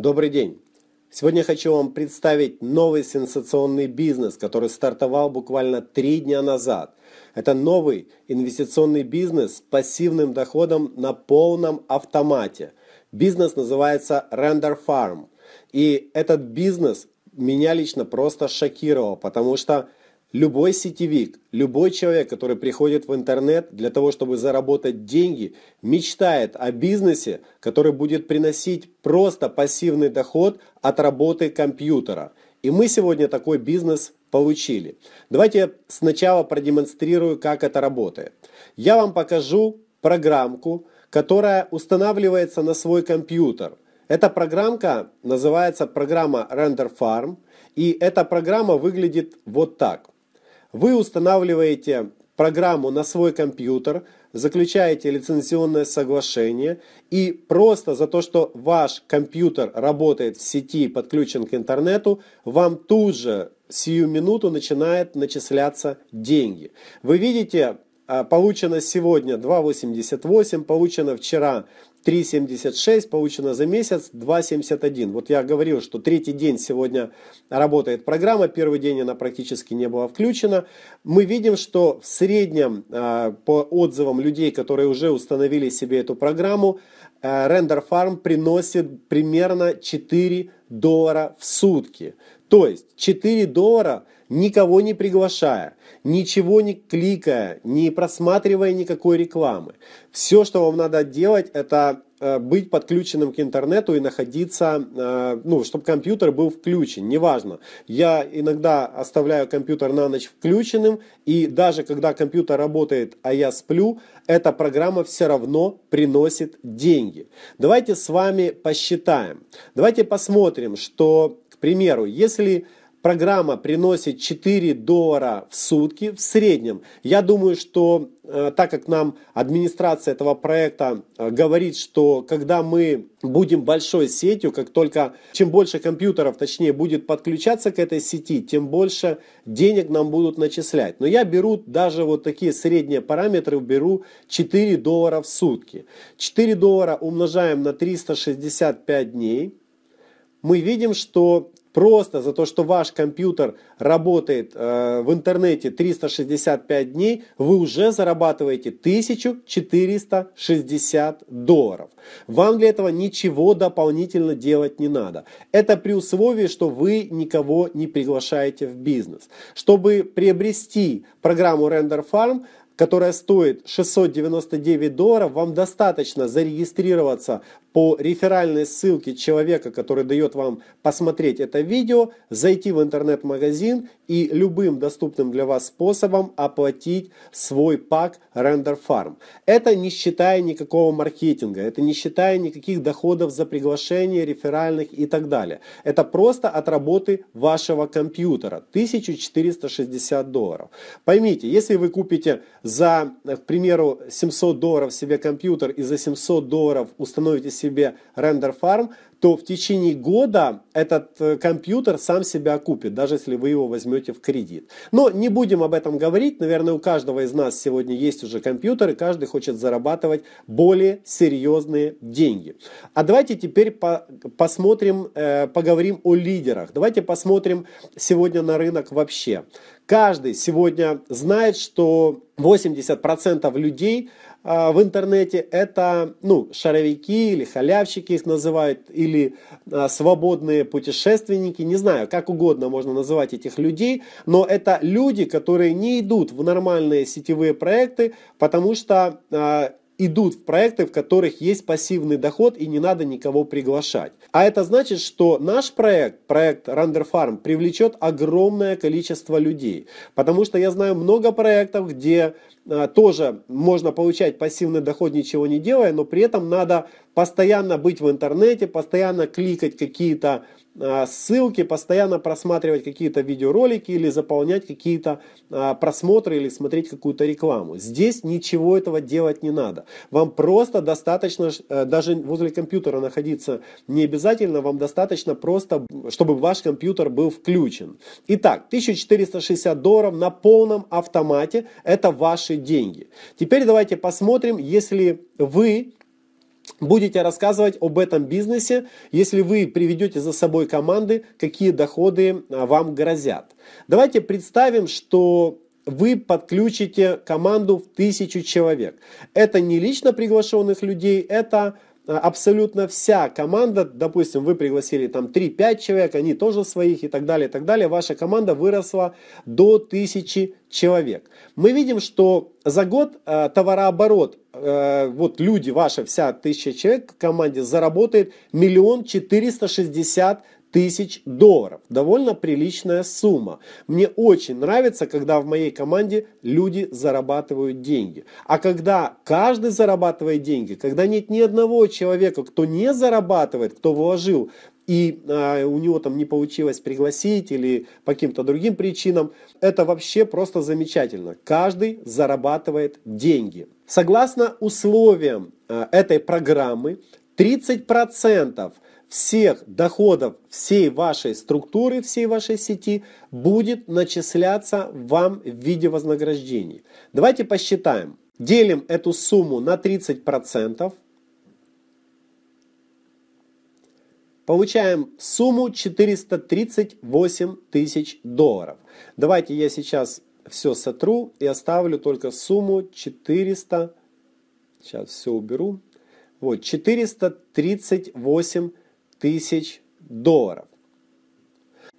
Добрый день! Сегодня хочу вам представить новый сенсационный бизнес, который стартовал буквально три дня назад. Это новый инвестиционный бизнес с пассивным доходом на полном автомате. Бизнес называется Render Farm. И этот бизнес меня лично просто шокировал, потому что Любой сетевик, любой человек, который приходит в интернет для того, чтобы заработать деньги, мечтает о бизнесе, который будет приносить просто пассивный доход от работы компьютера. И мы сегодня такой бизнес получили. Давайте я сначала продемонстрирую, как это работает. Я вам покажу программку, которая устанавливается на свой компьютер. Эта программка называется программа Render Farm, и эта программа выглядит вот так – вы устанавливаете программу на свой компьютер, заключаете лицензионное соглашение и просто за то, что ваш компьютер работает в сети подключен к интернету, вам тут же сию минуту начинает начисляться деньги. Вы видите, а, получено сегодня 2,88, получено вчера 3,76 получено за месяц, 2,71. Вот я говорил, что третий день сегодня работает программа, первый день она практически не была включена. Мы видим, что в среднем а, по отзывам людей, которые уже установили себе эту программу, а, Render Farm приносит примерно 4 доллара в сутки. То есть 4 доллара – никого не приглашая, ничего не кликая, не просматривая никакой рекламы. Все, что вам надо делать, это э, быть подключенным к интернету и находиться, э, ну, чтобы компьютер был включен, неважно. Я иногда оставляю компьютер на ночь включенным, и даже когда компьютер работает, а я сплю, эта программа все равно приносит деньги. Давайте с вами посчитаем. Давайте посмотрим, что, к примеру, если программа приносит 4 доллара в сутки в среднем. Я думаю, что э, так как нам администрация этого проекта э, говорит, что когда мы будем большой сетью, как только чем больше компьютеров, точнее, будет подключаться к этой сети, тем больше денег нам будут начислять. Но я беру даже вот такие средние параметры, беру 4 доллара в сутки. 4 доллара умножаем на 365 дней – мы видим, что просто за то, что ваш компьютер работает э, в интернете 365 дней, вы уже зарабатываете 1460 долларов. Вам для этого ничего дополнительно делать не надо. Это при условии, что вы никого не приглашаете в бизнес. Чтобы приобрести программу Render Farm, которая стоит 699 долларов, вам достаточно зарегистрироваться по реферальной ссылке человека, который дает вам посмотреть это видео, зайти в интернет-магазин и любым доступным для вас способом оплатить свой пак Render Farm. Это не считая никакого маркетинга, это не считая никаких доходов за приглашение, реферальных и так далее. Это просто от работы вашего компьютера 1460 долларов. Поймите, если вы купите за, к примеру, 700 долларов себе компьютер и за 700 долларов установите себе себе рендер фарм, то в течение года этот э, компьютер сам себя окупит, даже если вы его возьмете в кредит. Но не будем об этом говорить. Наверное, у каждого из нас сегодня есть уже компьютер, и каждый хочет зарабатывать более серьезные деньги. А давайте теперь посмотрим, э, поговорим о лидерах. Давайте посмотрим сегодня на рынок вообще. Каждый сегодня знает, что 80% людей а, в интернете, это ну, шаровики или халявщики их называют, или а, свободные путешественники, не знаю, как угодно можно называть этих людей, но это люди, которые не идут в нормальные сетевые проекты, потому что а, идут в проекты, в которых есть пассивный доход и не надо никого приглашать. А это значит, что наш проект, проект Render Farm, привлечет огромное количество людей. Потому что я знаю много проектов, где а, тоже можно получать пассивный доход, ничего не делая, но при этом надо постоянно быть в интернете, постоянно кликать какие-то а, ссылки, постоянно просматривать какие-то видеоролики или заполнять какие-то а, просмотры или смотреть какую-то рекламу. Здесь ничего этого делать не надо. Вам просто достаточно, э, даже возле компьютера находиться не обязательно, вам достаточно просто, чтобы ваш компьютер был включен. Итак, 1460 долларов на полном автомате – это ваши деньги. Теперь давайте посмотрим, если вы будете рассказывать об этом бизнесе, если вы приведете за собой команды, какие доходы а, вам грозят. Давайте представим, что вы подключите команду в тысячу человек. Это не лично приглашенных людей, это абсолютно вся команда, допустим, вы пригласили там 3-5 человек, они тоже своих и так далее, и так далее, ваша команда выросла до 1000 человек. Мы видим, что за год э, товарооборот, э, вот люди, ваша вся тысяча человек в команде заработает миллион четыреста шестьдесят тысяч долларов. Довольно приличная сумма. Мне очень нравится, когда в моей команде люди зарабатывают деньги. А когда каждый зарабатывает деньги, когда нет ни одного человека, кто не зарабатывает, кто вложил и э, у него там не получилось пригласить или по каким-то другим причинам, это вообще просто замечательно. Каждый зарабатывает деньги. Согласно условиям э, этой программы, 30% всех доходов всей вашей структуры, всей вашей сети будет начисляться вам в виде вознаграждений. Давайте посчитаем. Делим эту сумму на 30%. Получаем сумму 438 тысяч долларов. Давайте я сейчас все сотру и оставлю только сумму 400. Сейчас все уберу. Вот, 438 тысяч тысяч долларов.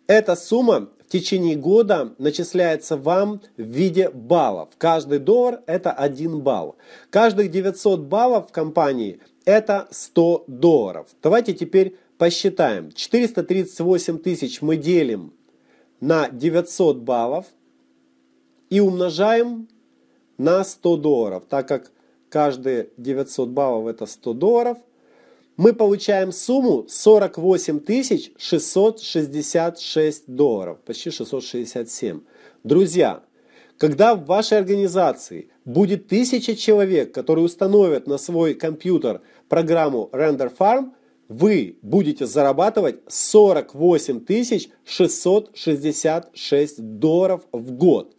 Эта сумма в течение года начисляется вам в виде баллов. Каждый доллар – это один балл. Каждых 900 баллов в компании – это 100 долларов. Давайте теперь посчитаем. 438 тысяч мы делим на 900 баллов и умножаем на 100 долларов, так как каждые 900 баллов это 100 долларов – мы получаем сумму 48 666 долларов, почти 667. Друзья, когда в вашей организации будет тысяча человек, которые установят на свой компьютер программу Render Farm, вы будете зарабатывать 48 666 долларов в год.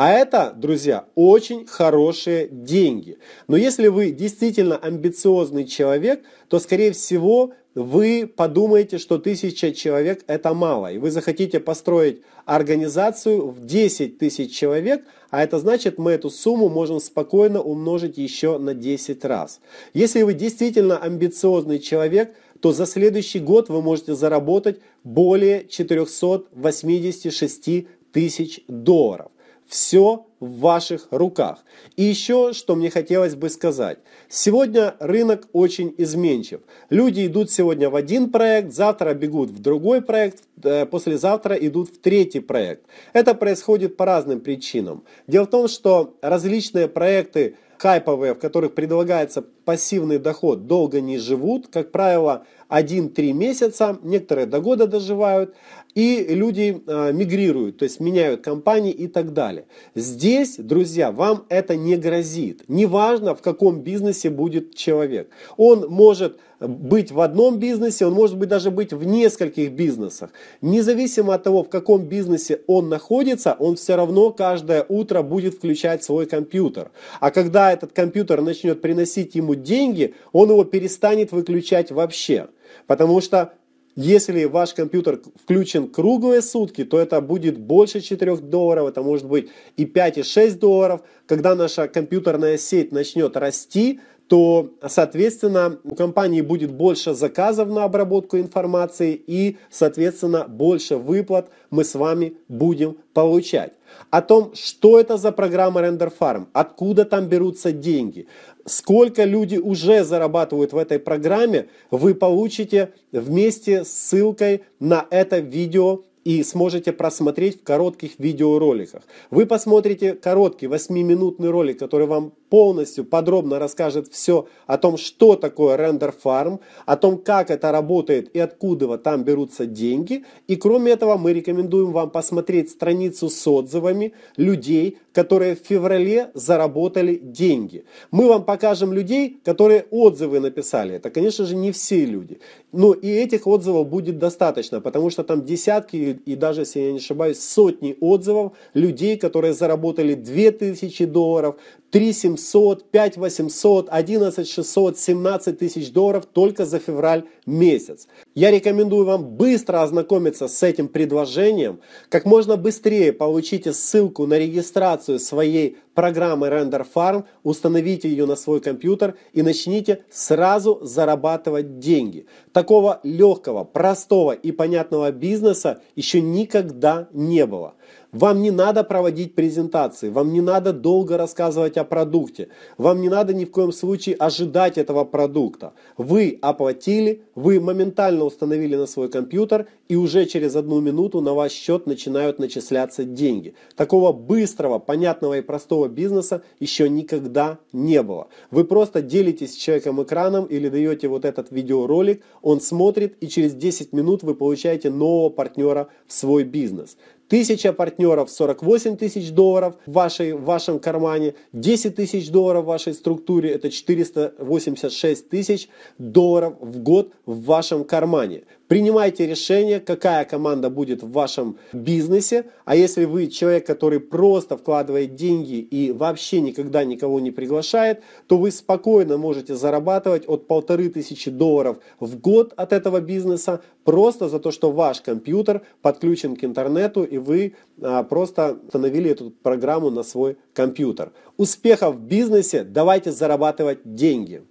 А это, друзья, очень хорошие деньги. Но если вы действительно амбициозный человек, то, скорее всего, вы подумаете, что тысяча человек это мало, и вы захотите построить организацию в 10 тысяч человек, а это значит, мы эту сумму можем спокойно умножить еще на 10 раз. Если вы действительно амбициозный человек, то за следующий год вы можете заработать более 486 тысяч долларов. Все в ваших руках. И еще, что мне хотелось бы сказать. Сегодня рынок очень изменчив. Люди идут сегодня в один проект, завтра бегут в другой проект, э, послезавтра идут в третий проект. Это происходит по разным причинам. Дело в том, что различные проекты хайповые, в которых предлагается пассивный доход, долго не живут. Как правило, 1-3 месяца, некоторые до года доживают, и люди э, мигрируют, то есть меняют компании и так далее. Здесь, друзья, вам это не грозит. Неважно, в каком бизнесе будет человек. Он может быть в одном бизнесе, он может быть даже быть в нескольких бизнесах. Независимо от того, в каком бизнесе он находится, он все равно каждое утро будет включать свой компьютер. А когда этот компьютер начнет приносить ему деньги, он его перестанет выключать вообще. Потому что если ваш компьютер включен круглые сутки, то это будет больше 4 долларов, это может быть и 5, и 6 долларов. Когда наша компьютерная сеть начнет расти, то, соответственно, у компании будет больше заказов на обработку информации и, соответственно, больше выплат мы с вами будем получать. О том, что это за программа Render Farm, откуда там берутся деньги, сколько люди уже зарабатывают в этой программе, вы получите вместе с ссылкой на это видео и сможете просмотреть в коротких видеороликах. Вы посмотрите короткий 8-минутный ролик, который вам полностью подробно расскажет все о том, что такое Render Farm, о том, как это работает и откуда там берутся деньги. И кроме этого, мы рекомендуем вам посмотреть страницу с отзывами людей, которые в феврале заработали деньги. Мы вам покажем людей, которые отзывы написали. Это, конечно же, не все люди. Но и этих отзывов будет достаточно, потому что там десятки и даже, если я не ошибаюсь, сотни отзывов людей, которые заработали 2000 долларов, 3 700, 5 800, 11 600, 17 тысяч долларов только за февраль месяц. Я рекомендую вам быстро ознакомиться с этим предложением, как можно быстрее получите ссылку на регистрацию своей программы Render Farm, установите ее на свой компьютер и начните сразу зарабатывать деньги. Такого легкого, простого и понятного бизнеса еще никогда не было. Вам не надо проводить презентации, вам не надо долго рассказывать о продукте, вам не надо ни в коем случае ожидать этого продукта. Вы оплатили, вы моментально установили на свой компьютер и уже через одну минуту на ваш счет начинают начисляться деньги. Такого быстрого, понятного и простого бизнеса еще никогда не было. Вы просто делитесь с человеком экраном или даете вот этот видеоролик, он смотрит и через 10 минут вы получаете нового партнера в свой бизнес. 1000 партнеров, 48 тысяч долларов в, вашей, в вашем кармане, 10 тысяч долларов в вашей структуре, это 486 тысяч долларов в год в вашем кармане. Принимайте решение, какая команда будет в вашем бизнесе. А если вы человек, который просто вкладывает деньги и вообще никогда никого не приглашает, то вы спокойно можете зарабатывать от полторы тысячи долларов в год от этого бизнеса просто за то, что ваш компьютер подключен к интернету и вы а, просто установили эту программу на свой компьютер. Успехов в бизнесе, давайте зарабатывать деньги.